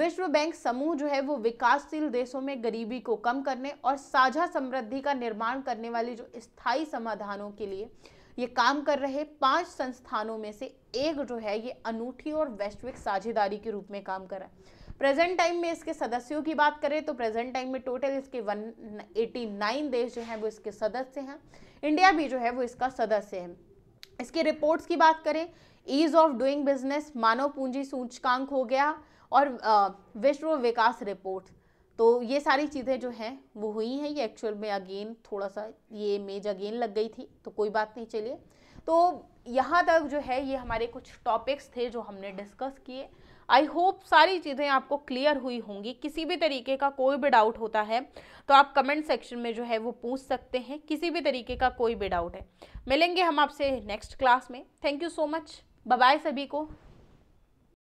विश्व बैंक समूह जो है वो विकासशील देशों में गरीबी को कम करने और साझा समृद्धि का निर्माण करने वाले जो स्थायी समाधानों के लिए ये काम कर रहे पांच संस्थानों में से एक जो है ये अनूठी और वैश्विक साझेदारी के रूप में काम कर रहा है प्रेजेंट टाइम में इसके सदस्यों की बात करें तो प्रेजेंट टाइम में टोटल इसके 189 देश जो हैं वो इसके सदस्य हैं इंडिया भी जो है वो इसका सदस्य है इसके रिपोर्ट्स की बात करें ईज ऑफ डूइंग बिजनेस मानव पूंजी सूचकांक हो गया और विश्व विकास रिपोर्ट तो ये सारी चीज़ें जो हैं वो हुई हैं ये एक्चुअल में अगेन थोड़ा सा ये इमेज अगेन लग गई थी तो कोई बात नहीं चलिए तो यहाँ तक जो है ये हमारे कुछ टॉपिक्स थे जो हमने डिस्कस किए आई होप सारी चीज़ें आपको क्लियर हुई होंगी किसी भी तरीके का कोई भी डाउट होता है तो आप कमेंट सेक्शन में जो है वो पूछ सकते हैं किसी भी तरीके का कोई भी डाउट है मिलेंगे हम आपसे नेक्स्ट क्लास में thank you so much bye सभी को